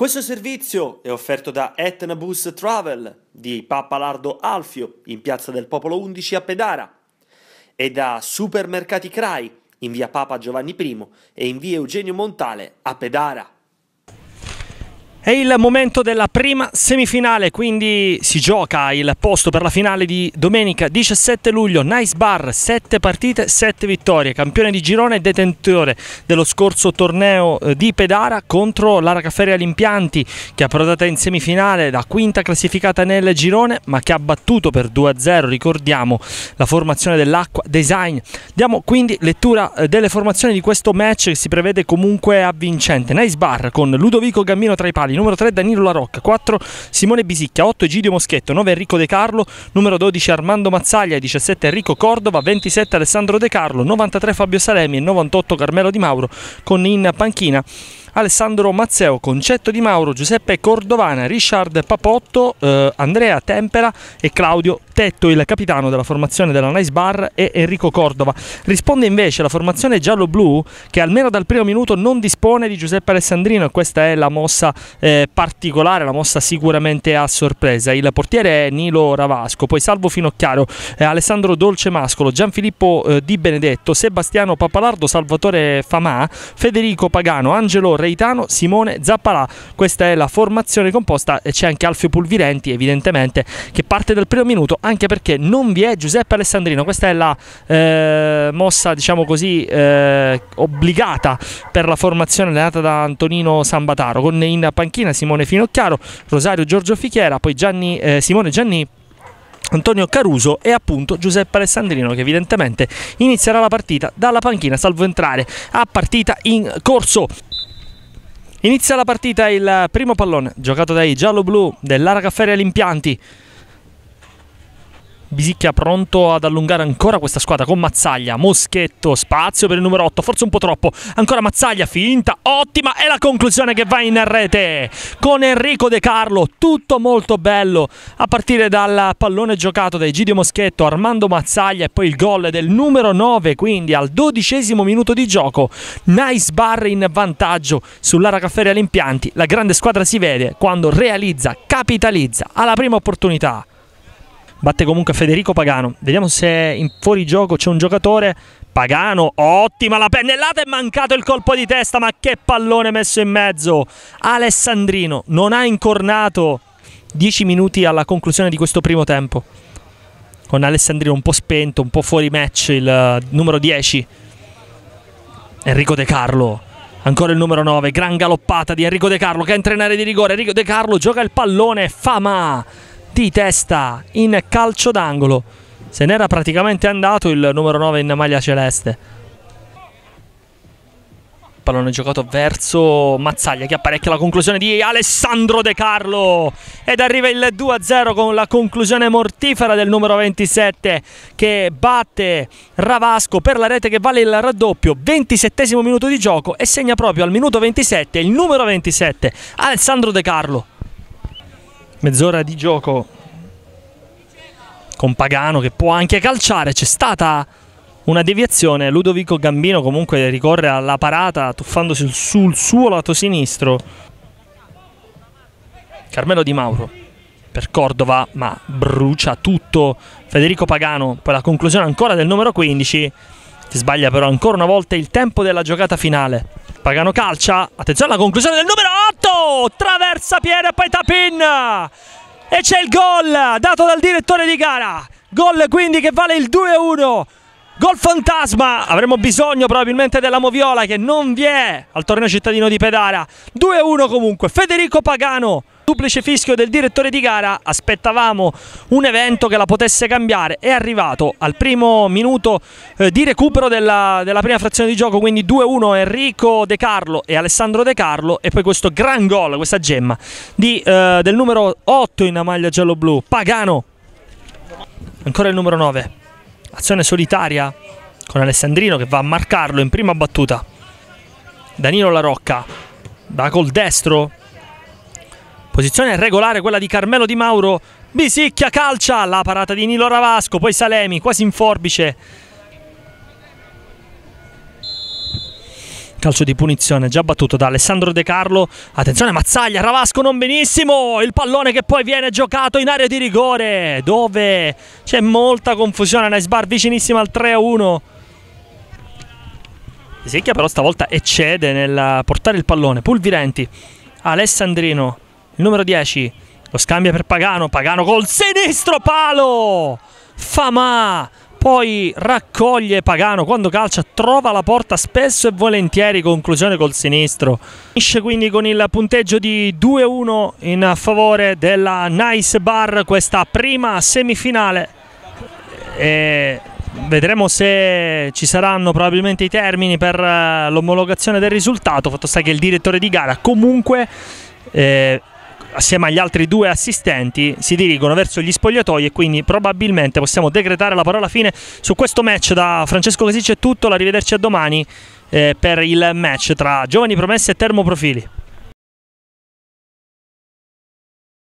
Questo servizio è offerto da Etna Bus Travel di Pappalardo Alfio in Piazza del Popolo 11 a Pedara e da Supermercati Crai in via Papa Giovanni I e in via Eugenio Montale a Pedara. È il momento della prima semifinale, quindi si gioca il posto per la finale di domenica 17 luglio. Nice Bar, 7 partite, 7 vittorie. Campione di girone e detentore dello scorso torneo eh, di Pedara contro l'Ara Cafferia Limpianti, che è approdata in semifinale da quinta classificata nel girone, ma che ha battuto per 2-0, ricordiamo, la formazione dell'Acqua Design. Diamo quindi lettura eh, delle formazioni di questo match che si prevede comunque avvincente. Nice Bar con Ludovico Gammino tra i pali. Natali, numero 3 Danilo Larocca, 4 Simone Bisicchia, 8 Egidio Moschetto, 9 Enrico De Carlo, numero 12 Armando Mazzaglia, 17 Enrico Cordova, 27 Alessandro De Carlo, 93 Fabio Salemi e 98 Carmelo Di Mauro con in panchina Alessandro Mazzeo, Concetto Di Mauro, Giuseppe Cordovana, Richard Papotto, eh, Andrea Tempera e Claudio Tetto, il capitano della formazione della Nice Bar e Enrico Cordova. Risponde invece la formazione giallo-blu che almeno dal primo minuto non dispone di Giuseppe Alessandrino e questa è la mossa eh, particolare, la mossa sicuramente a sorpresa. Il portiere è Nilo Ravasco, poi Salvo Finocchiaro, eh, Alessandro Dolce Mascolo, Gianfilippo eh, Di Benedetto, Sebastiano Papalardo, Salvatore Famà, Federico Pagano, Angelo Re Gaetano, Simone Zappalà. Questa è la formazione composta e c'è anche Alfio Pulvirenti evidentemente che parte dal primo minuto anche perché non vi è Giuseppe Alessandrino. Questa è la eh, mossa diciamo così eh, obbligata per la formazione allenata da Antonino Sambataro con in panchina Simone Finocchiaro, Rosario Giorgio Fichiera, poi Gianni, eh, Simone Gianni Antonio Caruso e appunto Giuseppe Alessandrino che evidentemente inizierà la partita dalla panchina salvo entrare a partita in corso. Inizia la partita il primo pallone giocato dai giallo-blu dell'Araga Feria L'Impianti. Bisicchia pronto ad allungare ancora questa squadra con Mazzaglia, Moschetto, spazio per il numero 8, forse un po' troppo, ancora Mazzaglia, finta, ottima e la conclusione che va in rete con Enrico De Carlo, tutto molto bello a partire dal pallone giocato da Egidio Moschetto, Armando Mazzaglia e poi il gol del numero 9, quindi al dodicesimo minuto di gioco, nice bar in vantaggio sull'Ara Caffè Limpianti, la grande squadra si vede quando realizza, capitalizza alla prima opportunità batte comunque Federico Pagano. Vediamo se in fuori gioco c'è un giocatore. Pagano, ottima la pennellata, è mancato il colpo di testa, ma che pallone messo in mezzo. Alessandrino non ha incornato 10 minuti alla conclusione di questo primo tempo. Con Alessandrino un po' spento, un po' fuori match il eh, numero 10. Enrico De Carlo, Ancora il numero 9, gran galoppata di Enrico De Carlo che entra in area di rigore. Enrico De Carlo gioca il pallone, Fama di testa in calcio d'angolo. Se n'era praticamente andato il numero 9 in maglia celeste. Pallone giocato verso Mazzaglia che apparecchia la conclusione di Alessandro De Carlo. Ed arriva il 2-0 con la conclusione mortifera del numero 27 che batte Ravasco per la rete che vale il raddoppio. 27 minuto di gioco e segna proprio al minuto 27 il numero 27 Alessandro De Carlo mezz'ora di gioco con Pagano che può anche calciare, c'è stata una deviazione, Ludovico Gambino comunque ricorre alla parata tuffandosi sul suo lato sinistro. Carmelo Di Mauro per Cordova, ma brucia tutto Federico Pagano, poi la conclusione ancora del numero 15, si sbaglia però ancora una volta il tempo della giocata finale. Pagano calcia, attenzione alla conclusione del numero 8, traversa Piera e poi Tapin e c'è il gol dato dal direttore di gara, gol quindi che vale il 2-1, gol fantasma, avremo bisogno probabilmente della Moviola che non vi è al torneo cittadino di Pedara, 2-1 comunque, Federico Pagano Duplice fischio del direttore di gara, aspettavamo un evento che la potesse cambiare, è arrivato al primo minuto eh, di recupero della, della, prima frazione di gioco, quindi 2-1 Enrico De Carlo e Alessandro De Carlo e poi questo gran gol, questa gemma di, eh, del numero 8 in maglia giallo-blu, Pagano, ancora il numero 9, azione solitaria con Alessandrino che va a marcarlo in prima battuta. Danilo La Rocca va col destro Posizione regolare quella di Carmelo Di Mauro. Bisicchia, calcia, la parata di Nilo Ravasco, poi Salemi, quasi in forbice. Calcio di punizione già battuto da Alessandro De Carlo. Attenzione Mazzaglia, Ravasco non benissimo. Il pallone che poi viene giocato in area di rigore dove c'è molta confusione. Nice bar vicinissima al 3-1. Bisicchia però stavolta eccede nel portare il pallone. Pulvirenti, Alessandrino numero 10. Lo scambia per Pagano. Pagano col sinistro palo. Fama, Poi raccoglie Pagano quando calcia, trova la porta spesso e volentieri, conclusione col sinistro. Finisce quindi con il punteggio di 2-1 in favore della Nice Bar questa prima semifinale. E vedremo se ci saranno probabilmente i termini per eh, l'omologazione del risultato. Fatto sta che il direttore di gara comunque eh, assieme agli altri due assistenti, si dirigono verso gli spogliatoi e quindi probabilmente possiamo decretare la parola fine su questo match. Da Francesco Casic è tutto, arrivederci a domani eh, per il match tra Giovani Promesse e Termoprofili.